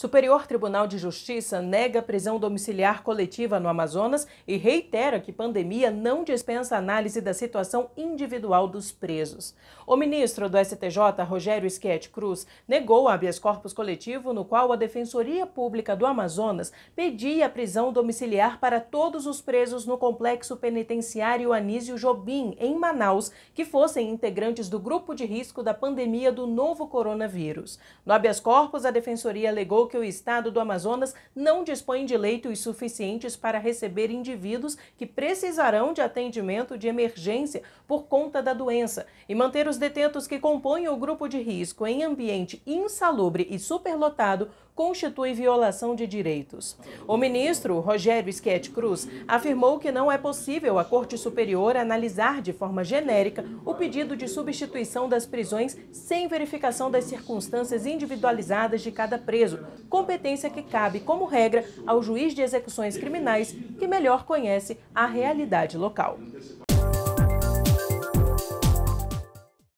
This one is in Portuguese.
Superior Tribunal de Justiça nega prisão domiciliar coletiva no Amazonas e reitera que pandemia não dispensa análise da situação individual dos presos. O ministro do STJ, Rogério Schietti Cruz, negou habeas corpus coletivo no qual a Defensoria Pública do Amazonas pedia a prisão domiciliar para todos os presos no complexo penitenciário Anísio Jobim, em Manaus, que fossem integrantes do grupo de risco da pandemia do novo coronavírus. No habeas corpus, a Defensoria alegou que o estado do Amazonas não dispõe de leitos suficientes para receber indivíduos que precisarão de atendimento de emergência por conta da doença e manter os detentos que compõem o grupo de risco em ambiente insalubre e superlotado constitui violação de direitos. O ministro Rogério Schietti Cruz afirmou que não é possível a Corte Superior analisar de forma genérica o pedido de substituição das prisões sem verificação das circunstâncias individualizadas de cada preso, competência que cabe como regra ao juiz de execuções criminais que melhor conhece a realidade local.